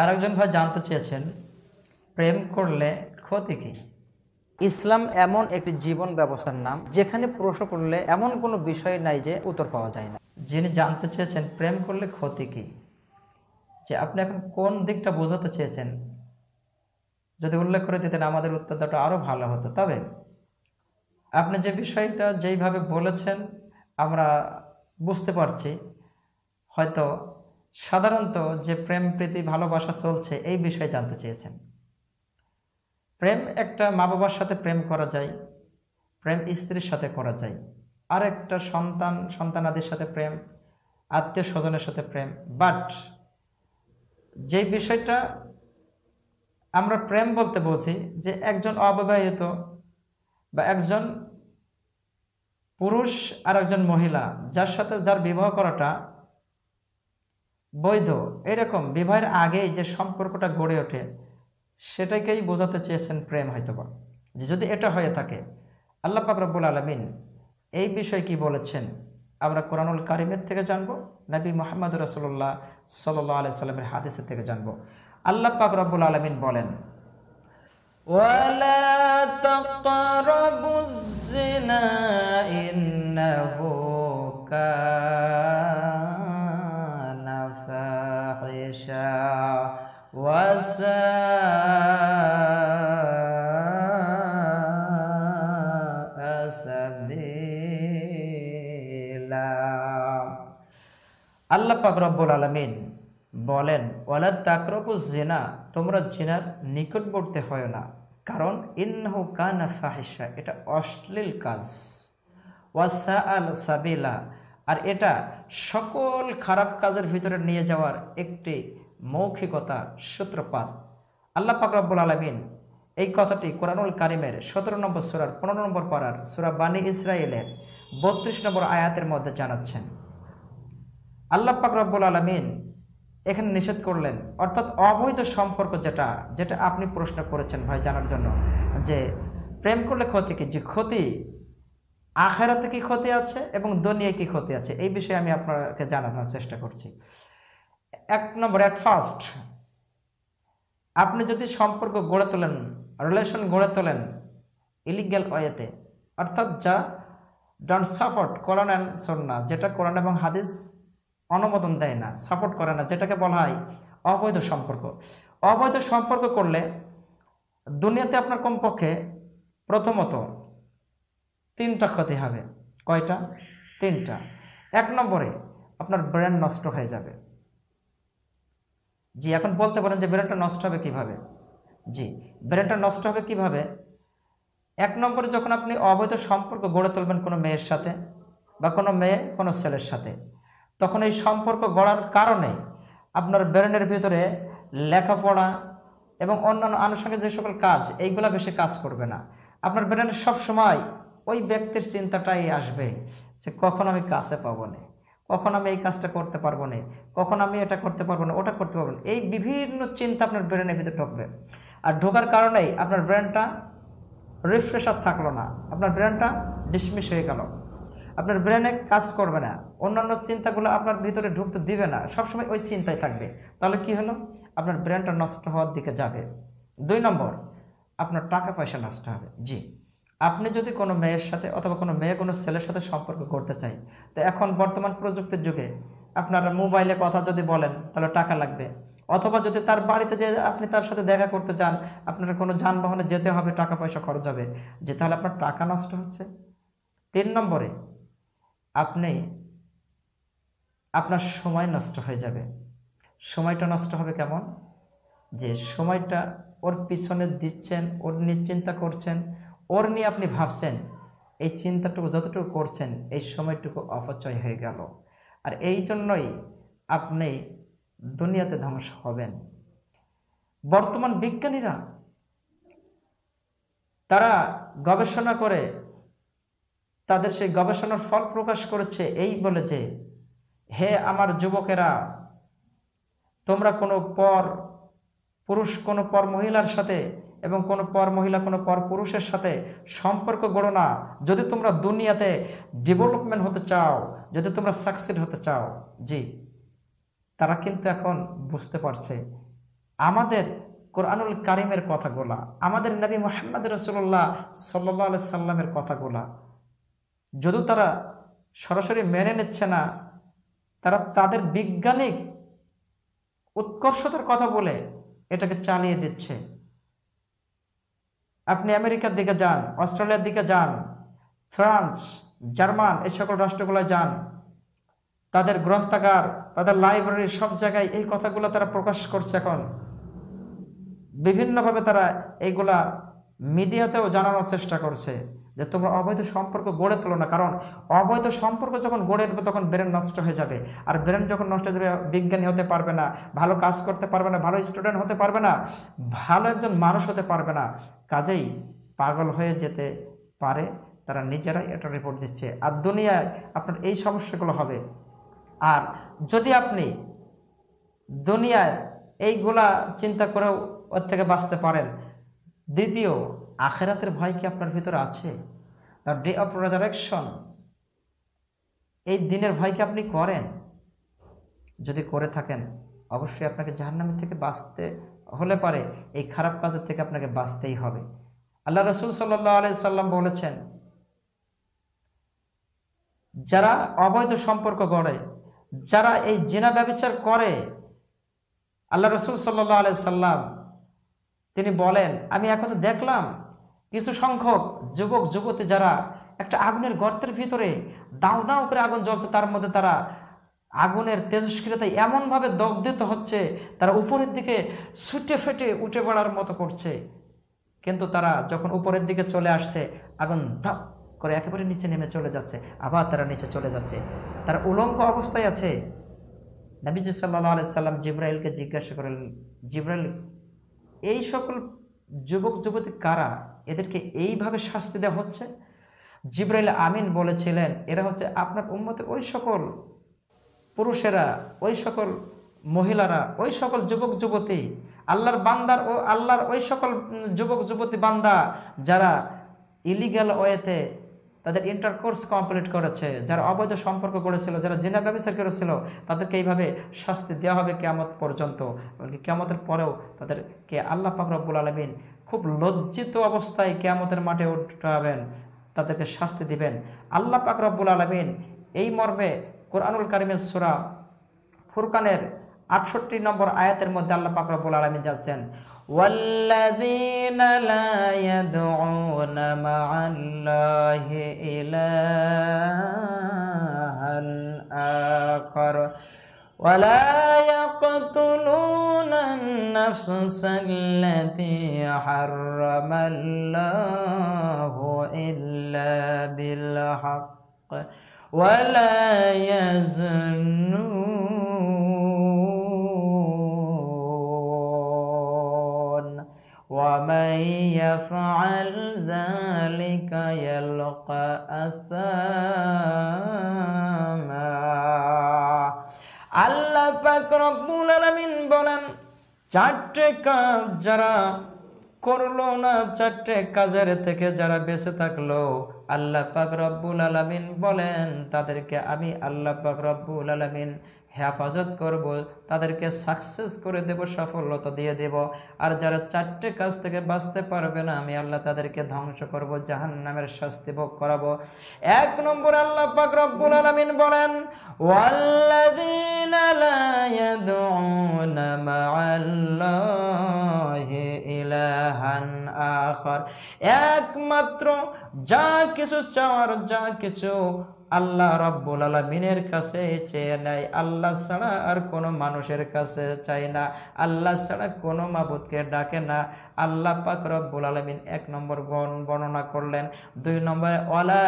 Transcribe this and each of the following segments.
আর একজন ভাই জানতে চেয়েছেন প্রেম করলে ক্ষতি কী ইসলাম এমন একটি জীবন ব্যবস্থার নাম যেখানে প্রশ্ন করলে এমন কোনো বিষয় নাই যে উত্তর পাওয়া যায় না যিনি জানতে চেয়েছেন প্রেম করলে ক্ষতি কী যে আপনি এখন কোন দিকটা বোঝাতে চেয়েছেন যদি উল্লেখ করে দিতেন আমাদের উত্তর দেওয়াটা আরও ভালো হতো তবে আপনি যে বিষয়টা যেইভাবে বলেছেন আমরা বুঝতে পারছি হয়তো সাধারণত যে প্রেম প্রীতি ভালোবাসা চলছে এই বিষয়ে জানতে চেয়েছেন প্রেম একটা মা বাবার সাথে প্রেম করা যায় প্রেম স্ত্রীর সাথে করা যায় আর একটা সন্তান সন্তানাদের সাথে প্রেম আত্মীয় স্বজনের সাথে প্রেম বাট যে বিষয়টা আমরা প্রেম বলতে বলছি যে একজন অবিবাহিত বা একজন পুরুষ আর একজন মহিলা যার সাথে যার বিবাহ করাটা বৈধ এরকম বিবাহের আগেই যে সম্পর্কটা গড়ে ওঠে সেটাকেই বোঝাতে চেয়েছেন প্রেম হয়তোবা যে যদি এটা হয়ে থাকে আল্লাহ রব্বুল আলমিন এই বিষয় কি বলেছেন আমরা কোরআনুল কারিমের থেকে জানবো নবী মোহাম্মদ রসল্লাহ সাল আলি সাল্লামের হাদিসের থেকে জানবো আল্লাহ পাক রব্বুল আলমিন বলেন ولا تقربوا الزنا إنه كان আল্লাহ পাকরব্বুল আলমিন বলেন ওয়ালাদ তাকরব জেনা তোমরা জেনার নিকটবর্তী হয় না কারণ ইন্নহু কানা ফাহিসা এটা অশ্লীল কাজ ওয়াসা আল সাবিলা আর এটা সকল খারাপ কাজের ভিতরে নিয়ে যাওয়ার একটি মৌখিকতা সূত্রপাত আল্লাহ পাকরাবুল আলমিন এই কথাটি কোরআনুল কারিমের সতেরো নম্বর সুরার পনেরো নম্বর পাড়ার সুরা বানী ইসরায়েলের বত্রিশ নম্বর আয়াতের মধ্যে জানাচ্ছেন আল্লাহ পাক রব্বুল আলমিন এখানে নিষেধ করলেন অর্থাৎ অবৈধ সম্পর্ক যেটা যেটা আপনি প্রশ্ন করেছেন ভাই জানার জন্য যে প্রেম করলে ক্ষতি কি যে ক্ষতি আখেরাতে কি ক্ষতি আছে এবং দুনিয়ায় কি ক্ষতি আছে এই বিষয়ে আমি আপনাকে জানানোর চেষ্টা করছি এক নম্বর অ্যাট ফার্স্ট আপনি যদি সম্পর্ক গড়ে তোলেন রিলেশন গড়ে তোলেন ইলিগ্যাল ওয়েতে অর্থাৎ যা ডন সাপোর্ট কোরআন অ্যান্ড সন্না যেটা কোরআন এবং হাদিস অনুমোদন দেয় না সাপোর্ট করে না যেটাকে বলা হয় অবৈধ সম্পর্ক অবৈধ সম্পর্ক করলে দুনিয়াতে আপনার কমপক্ষে প্রথমত তিনটা ক্ষতি হবে কয়টা তিনটা এক নম্বরে আপনার ব্রেন নষ্ট হয়ে যাবে জি এখন বলতে পারেন যে ব্রেনটা নষ্ট হবে কীভাবে জি ব্রেনটা নষ্ট হবে কীভাবে এক নম্বরে যখন আপনি অবৈধ সম্পর্ক গড়ে তুলবেন কোনো মেয়ের সাথে বা কোনো মেয়ে কোনো ছেলের সাথে তখন এই সম্পর্ক গড়ার কারণে আপনার ব্রেনের ভিতরে লেখাপড়া এবং অন্যান্য আনুষঙ্গিক যে সকল কাজ এইগুলা বেশি কাজ করবে না আপনার সব সময় ওই ব্যক্তির চিন্তাটাই আসবে যে কখন আমি কাছে পাবো না কখন আমি এই কাজটা করতে পারবো না কখন আমি এটা করতে পারবো না ওটা করতে পারবো না এই বিভিন্ন চিন্তা আপনার ব্রেনের ভিতরে ঢুকবে আর ঢোকার কারণেই আপনার ব্রেনটা রিফ্রেশার থাকলো না আপনার ব্রেনটা ডিসমিস হয়ে গেল আপনার ব্রেনে কাজ করবে না অন্যান্য চিন্তাগুলো আপনার ভিতরে ঢুকতে দিবে না সবসময় ওই চিন্তায় থাকবে তাহলে কি হলো আপনার ব্রেনটা নষ্ট হওয়ার দিকে যাবে দুই নম্বর আপনার টাকা পয়সা নষ্ট হবে জি আপনি যদি কোনো মেয়ের সাথে অথবা কোনো মেয়ে কোনো ছেলের সাথে সম্পর্ক করতে চাই তো এখন বর্তমান প্রযুক্তির যুগে আপনার মোবাইলে কথা যদি বলেন তাহলে টাকা লাগবে অথবা যদি তার বাড়িতে যে আপনি তার সাথে দেখা করতে চান আপনার কোনো যানবাহনে যেতে হবে টাকা পয়সা খরচ হবে যে তাহলে আপনার টাকা নষ্ট হচ্ছে তিন নম্বরে আপনি আপনার সময় নষ্ট হয়ে যাবে সময়টা নষ্ট হবে কেমন যে সময়টা ওর পিছনে দিচ্ছেন ওর নিশ্চিন্তা করছেন ওর নিয়ে আপনি ভাবছেন এই চিন্তাটুকু যতটুকু করছেন এই সময়টুকু অপচয় হয়ে গেল আর এই জন্যই আপনি দুনিয়াতে ধ্বংস হবেন বর্তমান বিজ্ঞানীরা তারা গবেষণা করে তাদের সেই গবেষণার ফল প্রকাশ করেছে এই বলে যে হে আমার যুবকেরা তোমরা কোনো পর পুরুষ কোনো পর মহিলার সাথে এবং কোনো পর মহিলা কোনো পর পুরুষের সাথে সম্পর্ক গড়ো না যদি তোমরা দুনিয়াতে ডেভেলপমেন্ট হতে চাও যদি তোমরা সাকসেস হতে চাও জি তারা কিন্তু এখন বুঝতে পারছে আমাদের কোরআনুল কারিমের কথাগুলা আমাদের নবী মোহাম্মদ রসুল্লাহ সাল্লাহ সাল্লামের কথাগুলা যদিও তারা সরাসরি মেনে নিচ্ছে না তারা তাদের বিজ্ঞানিক উৎকর্ষতার কথা বলে এটাকে চালিয়ে দিচ্ছে আপনি আমেরিকার দিকে যান অস্ট্রেলিয়ার দিকে যান ফ্রান্স জার্মান এই সকল রাষ্ট্রগুলো যান তাদের গ্রন্থাগার তাদের লাইব্রেরি সব জায়গায় এই কথাগুলো তারা প্রকাশ করছে এখন বিভিন্নভাবে তারা এইগুলা মিডিয়াতেও জানানোর চেষ্টা করছে যে তোমরা অবৈধ সম্পর্ক গড়ে তোলো না কারণ অবৈধ সম্পর্ক যখন গড়ে উঠবে তখন ব্রেন নষ্ট হয়ে যাবে আর ব্রেন যখন নষ্ট হয়ে যাবে বিজ্ঞানী হতে পারবে না ভালো কাজ করতে পারবে না ভালো স্টুডেন্ট হতে পারবে না ভালো একজন মানুষ হতে পারবে না কাজেই পাগল হয়ে যেতে পারে তারা নিজেরাই এটা রিপোর্ট দিচ্ছে আর দুনিয়ায় আপনার এই সমস্যাগুলো হবে আর যদি আপনি দুনিয়ায় এইগুলা চিন্তা করেও ওর থেকে বাঁচতে পারেন দ্বিতীয় আখেরাতের ভয় কি আপনার ভিতরে আছে দ্য ডে অফ রেজারেকশন এই দিনের ভয় কি আপনি করেন যদি করে থাকেন অবশ্যই আপনাকে জাহান্নামের থেকে বাঁচতে হলে পারে এই খারাপ কাজের থেকে আপনাকে বাঁচতেই হবে আল্লাহ রসুল সাল্লাহ সাল্লাম বলেছেন যারা অবৈধ সম্পর্ক গড়ে যারা এই জেনা ব্যবচার করে আল্লাহ রসুল সাল্লাহ সাল্লাম তিনি বলেন আমি এখন দেখলাম কিছু সংখ্যক যুবক যুবতী যারা একটা আগুনের গর্তের ভিতরে দাও দাও করে আগুন জ্বলছে তার মধ্যে তারা আগুনের তেজস্ক্রিয়তা এমনভাবে দগ্ধিত হচ্ছে তারা উপরের দিকে ছুটে ফেটে উঠে পড়ার মতো করছে কিন্তু তারা যখন উপরের দিকে চলে আসছে আগুন ধপ করে একেবারে নিচে নেমে চলে যাচ্ছে আবার তারা নিচে চলে যাচ্ছে তারা উলঙ্গ অবস্থায় আছে নবীজ সাল্লাহ আলাইসাল্লাম জিব্রাইলকে জিজ্ঞাসা করলেন জিব্রাইল এই সকল যুবক যুবতী কারা এদেরকে এইভাবে শাস্তি দেওয়া হচ্ছে জিব্রাইল আমিন বলেছিলেন এরা হচ্ছে আপনার উন্মতে ওই সকল পুরুষেরা ওই সকল মহিলারা ওই সকল যুবক যুবতী আল্লাহর বান্দার ও আল্লাহর ওই সকল যুবক যুবতী বান্দা যারা ইলিগাল ওয়েতে তাদের ইন্টারকোর্স কমপ্লিট করেছে যারা অবৈধ সম্পর্ক করেছিল যারা জেনা ব্যবসা করেছিল তাদেরকে এইভাবে শাস্তি দেওয়া হবে কেমত পর্যন্ত এমনকি কেমতের পরেও তাদেরকে আল্লাহ পাকরবুল আলমিন খুব লজ্জিত অবস্থায় কেয়ামতের মাঠে উঠাবেন তাদেরকে শাস্তি দিবেন আল্লাহ পাকরবুল আলমিন এই মর্মে কোরআনুল কারিমের সুরা ফুরকানের আটষট্টি নম্বর আয়াতের মধ্যে আল্লাহ পাকরবুল আলমিন যাচ্ছেন والذين لا يدعون مع الله إلها آخر ولا يقتلون النفس التي حرم الله إلا بالحق ولا يزنون ومن يفعل ذلك يلقى أثاما আল্লাহ পাক রব্বুল আলামিন বলেন চারটে কাজ যারা করলো না চারটে কাজের থেকে যারা বেঁচে থাকলো আল্লাহ পাক রব্বুল আলামিন বলেন তাদেরকে আমি আল্লাহ পাক রব্বুল আলামিন হেফাজত করব তাদেরকে সাকসেস করে দেব সফলতা দিয়ে দেব আর যারা চারটে কাজ থেকে বাঁচতে পারবে না আমি আল্লাহ তাদেরকে ধ্বংস করব জাহান নামের শাস্তি ভোগ করাবো এক নম্বর আল্লাহ পাক রব্বুল আলামিন বলেন একমাত্র যা কিছু চাওয়ার যা কিছু আল্লাহ রব্বুল আলমিনের কাছে চেয়ে নেয় আল্লাহ ছাড়া আর কোনো মানুষের কাছে চায় না আল্লাহ ছাড়া কোনো মাবুদকে ডাকে না আল্লাহ পাক রব্বুল আলমিন এক নম্বর গণ বর্ণনা করলেন দুই নম্বরে অলা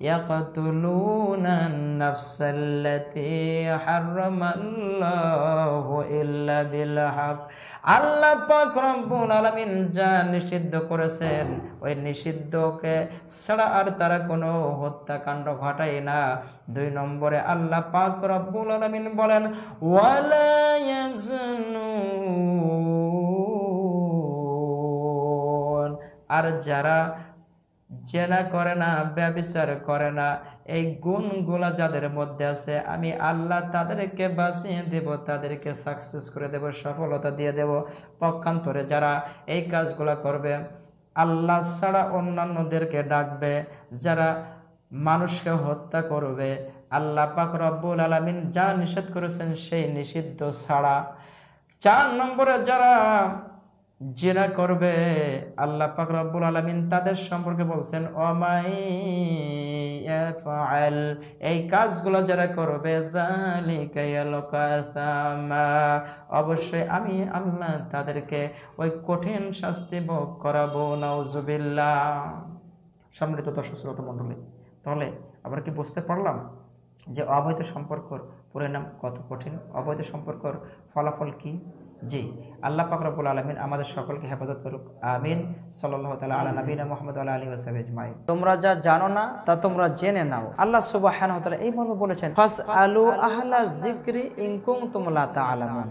يقتلون النفس التي حرم الله إلا بالحق আল্লাহ পাক রব্বুল আলামিন যা নিষিদ্ধ করেছেন ওই নিষিদ্ধকে ছাড়া আর তারা কোনো হত্যাকাণ্ড ঘটায় না দুই নম্বরে আল্লাহ পাক রব্বুল আলামিন বলেন ওয়ালা ইয়াজনুন আর যারা জেলা করে না ব্যবচার করে না এই গুণগুলা যাদের মধ্যে আছে আমি আল্লাহ তাদেরকে বাঁচিয়ে দেব তাদেরকে সাকসেস করে দেব সফলতা দিয়ে দেব পক্ষান্তরে যারা এই কাজগুলো করবে আল্লাহ ছাড়া অন্যান্যদেরকে ডাকবে যারা মানুষকে হত্যা করবে আল্লাহ পাক রব্বুল আলমিন যা নিষেধ করেছেন সেই নিষিদ্ধ ছাড়া চার নম্বরে যারা যেরা করবে আল্লাহ পাক রব্বুল আলমিন তাদের সম্পর্কে বলছেন অমাই এই কাজগুলো যারা করবে অবশ্যই আমি আল্লাহ তাদেরকে ওই কঠিন শাস্তি ভোগ করাবো নজুবিল্লা সম্মিলিত দর্শক শ্রোত মন্ডলী তাহলে আমরা কি বুঝতে পারলাম যে অবৈধ সম্পর্কর পরিণাম কত কঠিন অবৈধ সম্পর্কর ফলাফল কী জি আল্লাহ পাকরবুল আলমিন আমাদের সকলকে হেফাজত করুক আমিন সাল্লাহ তাল আল নবীন মোহাম্মদ আল্লাহ আলী ওসাইজমাই তোমরা যা জানো না তা তোমরা জেনে নাও আল্লাহ সুবাহ এই মর্ম বলেছেন ফাস আলু আহ্লা জিক্রি ইংকুম তুমলা তা আলামান